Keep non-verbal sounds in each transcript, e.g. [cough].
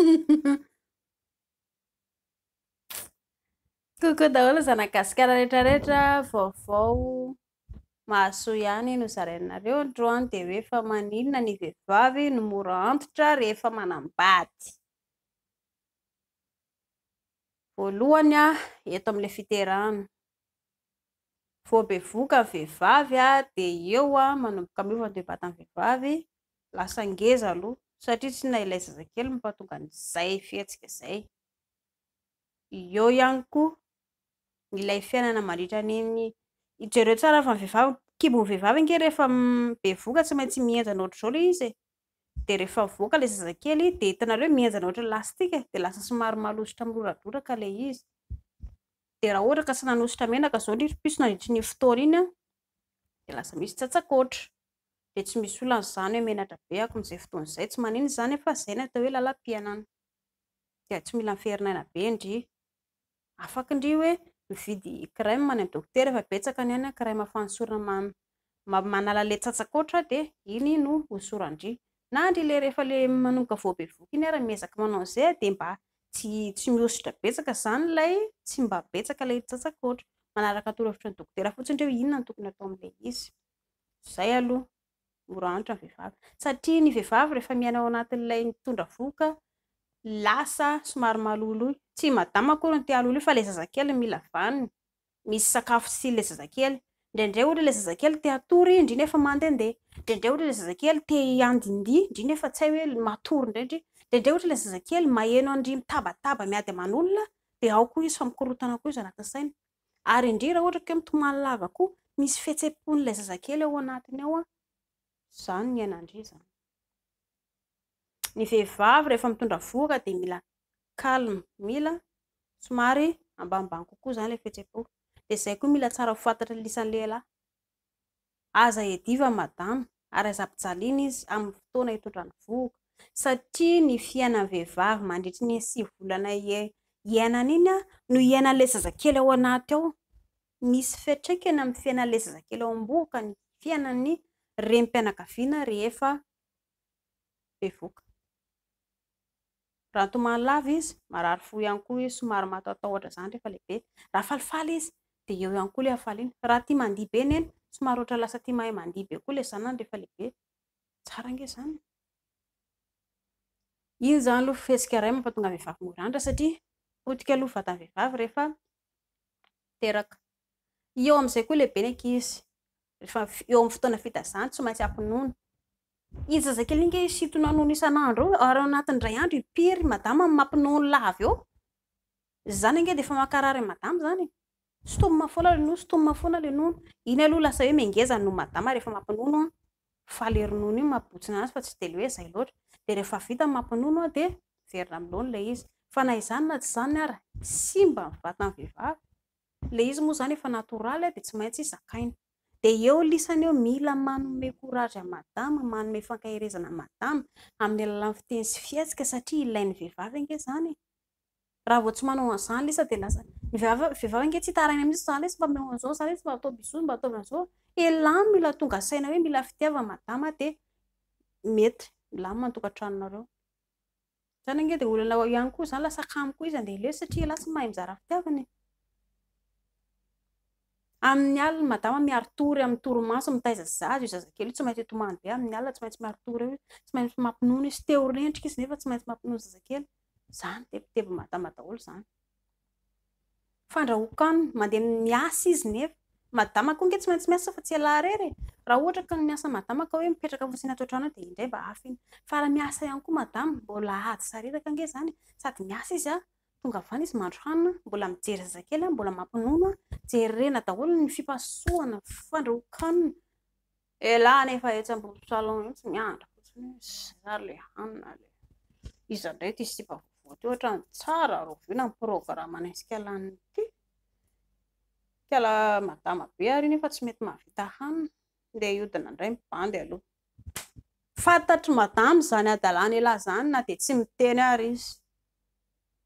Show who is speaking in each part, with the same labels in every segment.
Speaker 1: [laughs] kokoa daholo izanagasikara rehetrarehetra vaovao mahasoa ihany no zaraiinareo ndroany dia hoefa manilina ny vehivavy no mor antotra rehefa manambaty voalohany a eto amin'ilay fiterano vo be voka any vehivavy a dia eo a manomboka miova ny debata amny vehivavy lasangeza aloha satria tsy na ilay zazakely mfatonganzay fietsika zay eo ihany koa ilay fiainana mandritray jereo tsara fa ehiva kibo nyvehivavy ngerehefabevoka tsy maintsy miejanaohatra zao lay izye di rehefa ivoka lay zazakely di itinareo mienjanaoatralastika e. d lasa symaromalositra my loradroraka a izy raha ohatra ka sy nanositra menaka zao riraisy nadritrany ftona iny a di lasa misy tsatsakotra tsy misy olany zany hoe menadra be ako mizay fotonzay tsy maniny zany efa zay na ta hoe lalapianana di tsy mila ferinainabedafak ndr oe mividy kiramany mdôkteraefabetsaka airah mafansoaaaala tsatsakotradinosora nadle rehefal manoavobevoka iny ra miezaka manaozay dmbasy mihosodra besaka zany lay sy mbaesakatsaaraaak vitrdefotsireinonantooyataaay aoa tra ny vehvavyrehefa mianaao anatinlay mitondra voka lasa somary malolo y tsy madamakoro no te alolo y fa lay zazakely milavaniny misy sakafo sy lay zazakely ndrendray ohatra lay zazakely te atory ndrinyefa mandendendrndra aralay zazakelytiftsy ayeaorydrdrndra trala zazakely maenoydrraha hatra mioako misy fietseponylay zazakely ao anatiy ao izany ny ainadri izany ny vehivavy rehefa mitondra voaka di mila alia mila somary ambambani kokoa izany lay fitseo di zay koa mila tsara hofantatra lisan'lalay aza edivamadamo ary azampijalina izy aminny fotoana hitondrany vohka satria ny fiainan vehivavy mandritriny sy volana iainan inya no iainanlazazankely ao anaty ao misy fitreikany amny fiainalazazakely ao amboka ny fiainany rempianakaviana rehefa evoka rantomany lava izy marary fo iany koa izy somary mahatataotra izany rehfalhbe raha falifaly izy da eo iany koa lay ahafaly iy raha ty mandibeny ey somaro ohatra lasa ty mahay mandibe koa lay zanyany rehefalehibe tsarange zany iny izany aloa fhesikaray mampatonga vehvavygorantra satria otika loha vata any vehivavy rehefa terak eo amiizay koa lehibe n akyizy ehefaeo aminny fotoana fitazany tsy maintsy ampinono izazakely inge sitonanono isan'androeo ar anatiny dray andro piry madama y mampinono lav eo zany ange de efa makarahryy madama zanymaanoaembaat zymoa anyefaa d tsy maintsy zaaina dea eo lisany eo mila manome korazy madama manome fankahirezana madama amin'ny alalanny fiteny sy fiatsika satria ilayny vehivavy nge zany raha votsy manaonylsadhi ge tsy aaiysmbammb tao ila mila tonga saina hoe mila fitiavamadama d me la mantoatanoneozny nge d olana any koa ny lasa kkoa idee satral shayzai amin'ny ali madama miarotory amiy torimaso mitaizazay zazakely io tsymaintsy tomanye amiyal tsy maintsy miarotory tsy maintsy mampinon izy teorendrika izy nefa tsy maintsy mampion zaakely zany eitebo maamaaolo zanyraomandea iasa izy namao ge tsy maintsy iaaftsy haha miaamieraka n raidrayya tonga vana izy mandro hanina mbola mijeryzazakely mbola mampinono jeryrena daholo ny fipasoana fandrokanna eay mbolotyaraotnym ay iy efa tsy mety mahavita hanna dedinadray yho anynd tsy ya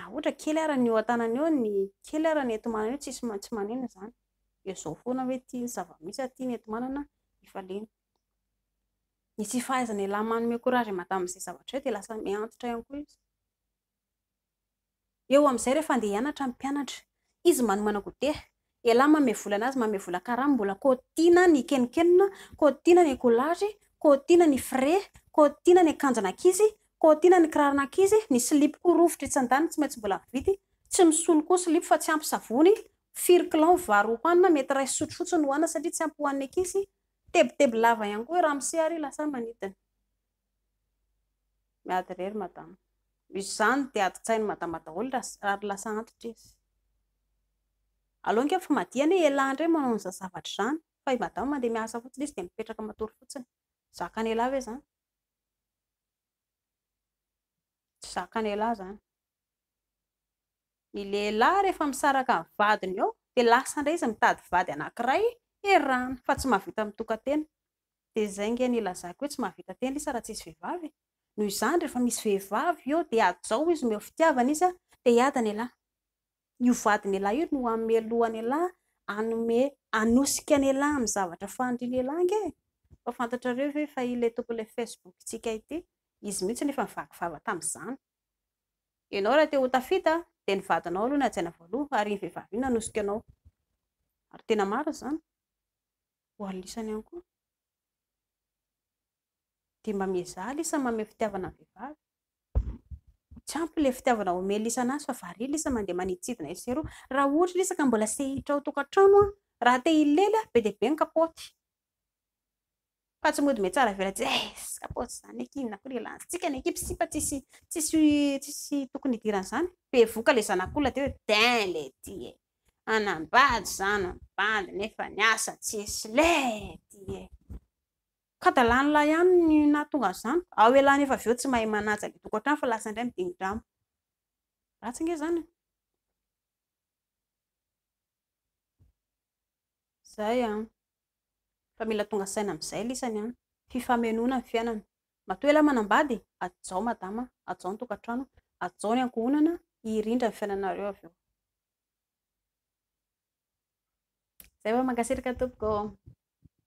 Speaker 1: a ohatra kely arany oantananeo ny kelyarany entomanana eo tsstsy maneny zanyoana oet zavaisy aesy haiznalmanomeo mataminzay zavatra e d lasamnitra iny koiz eo amin'izay rehefa andeha hianatra nny mpianatra izy manomana gote ilay mame vola an'azy mame volankarano mbola kôtiana ny kenikenina kôtiana ny ekolagy kôtiana ny frey kôtiana ny akanjanakizy kô tiana ny kirarina ankizy ny slipo koa rovitra itsandanyny tsy maintsy mbola vity tsy misolo koa slipo fa tsy ampy savony firikilaon varokoanina mety ray sotro fotsiny hoanina satria tsy ampy hoaniny akisy tebiteby lava ihany koah rah miseary lasaak madiany hoe elaindray manao nyzazavatra zany famdeamia fotsiy izyd mipetrakamtoyfotsinylvezany zaka ny alay zany ilehlahy rehefa misaraka ny vadiny eo di lasaindray izy mitady vady anankiray irana fa tsy mahavita mitokatena d zay ge ny lazako oetsy mahavitatena saratsiy hiva noho izany rehefa misy vehivavy eo di adzao izy mefitiavana izy d adany alay io vadinyla io noameo am aosikanyaly m zavatra faandry lay ngefafantatrareo vefa ila tompoila facebook itsika ity izy mihintsy nefa mivakivava tamin'izany ianao raha te hotafita dia nivadinao aloha n ajaina voaloha ary ny vehivavy ino nanosika anao ary tena maro izany hoalo lisany hany koa di mamezaha lisa mame fitiavana ny vehivavy htsyampy ilay fitiavana ome lisanazy fa varya l isa mandeha manidtsidina isero raha ohatra lisaka mbola sehitra o tokantrano a raha te hilely a be dia be ny kapôty fa tsy mody meh tsaravelay skapôtsy eh, zany eknakoylatsika ny kipisipa tssytsisy tsisy tokony hidiran'izany e voka lay zanak'oona ty hoen lety eanambay zany bady nefa ny asa tsisy lety e ka dalanylay aminy natonga n zaniko a e elahnefa av eo tsy mahay manaja la tokhntrano fa lasa indray midinidramo ra tsy nga zany zay a ah. fa mila tonga saina amin'izay lisany an fifamenona iny fiainana matoe la manambady ajao madama ajao ny tokantrano ajao ny ankohonana irindra ny fiainanareo avy eo izay fa mankasiraka tompoka